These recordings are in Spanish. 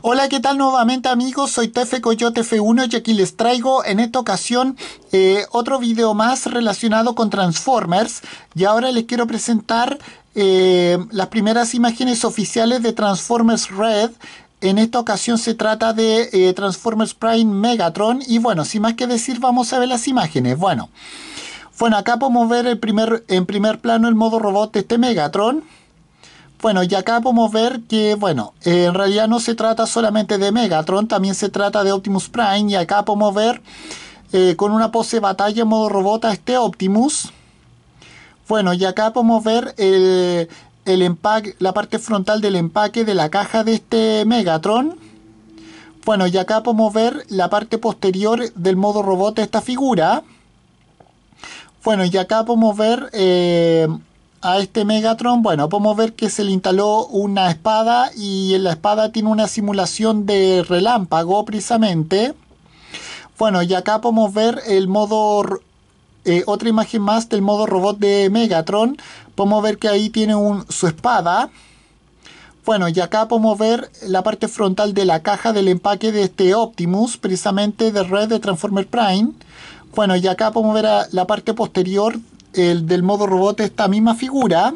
Hola, ¿qué tal nuevamente amigos? Soy Tefe Coyote F1 y aquí les traigo en esta ocasión eh, otro video más relacionado con Transformers y ahora les quiero presentar eh, las primeras imágenes oficiales de Transformers Red en esta ocasión se trata de eh, Transformers Prime Megatron y bueno, sin más que decir vamos a ver las imágenes, bueno bueno, acá podemos ver el primer, en primer plano el modo robot de este Megatron bueno, y acá podemos ver que, bueno, eh, en realidad no se trata solamente de Megatron, también se trata de Optimus Prime. Y acá podemos ver eh, con una pose de batalla en modo robot a este Optimus. Bueno, y acá podemos ver el, la parte frontal del empaque de la caja de este Megatron. Bueno, y acá podemos ver la parte posterior del modo robot de esta figura. Bueno, y acá podemos ver eh, a este Megatron, bueno, podemos ver que se le instaló una espada y la espada tiene una simulación de relámpago precisamente. Bueno, y acá podemos ver el modo, eh, otra imagen más del modo robot de Megatron. Podemos ver que ahí tiene un, su espada. Bueno, y acá podemos ver la parte frontal de la caja del empaque de este Optimus, precisamente de red de Transformer Prime. Bueno, y acá podemos ver la parte posterior el del modo robot esta misma figura.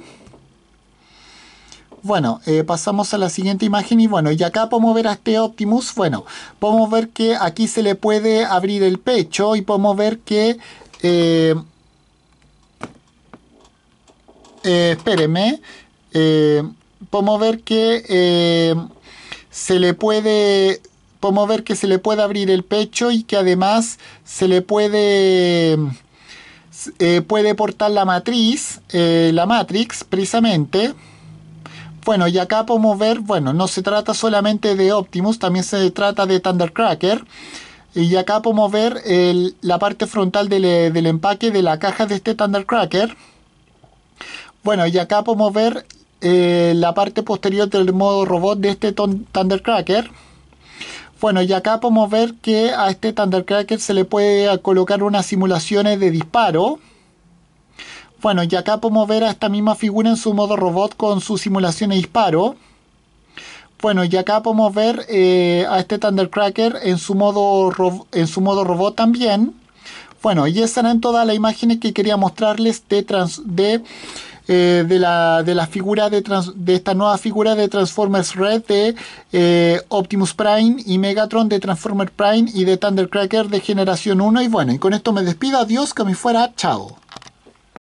Bueno, eh, pasamos a la siguiente imagen y bueno, y acá podemos ver a este Optimus, bueno, podemos ver que aquí se le puede abrir el pecho y podemos ver que... Eh, eh, espérenme, podemos ver que se le puede... Podemos ver que se le puede abrir el pecho y que además se le puede eh, puede portar la matriz, eh, la matrix, precisamente. Bueno, y acá podemos ver, bueno, no se trata solamente de Optimus, también se trata de Thundercracker. Y acá podemos ver la parte frontal del, empaque de la caja de este Thundercracker. Bueno, y acá podemos ver eh, la parte posterior del modo robot de este Thundercracker. Bueno, y acá podemos ver que a este Thundercracker se le puede colocar unas simulaciones de disparo. Bueno, y acá podemos ver a esta misma figura en su modo robot con su simulación de disparo. Bueno, y acá podemos ver eh, a este Thundercracker en su, modo en su modo robot también. Bueno, y esas eran todas las imágenes que quería mostrarles de, trans de eh, de, la, de la figura de, de esta nueva figura de Transformers Red de eh, Optimus Prime y Megatron de Transformers Prime y de Thundercracker de Generación 1. Y bueno, y con esto me despido. Adiós, que me fuera. Chao.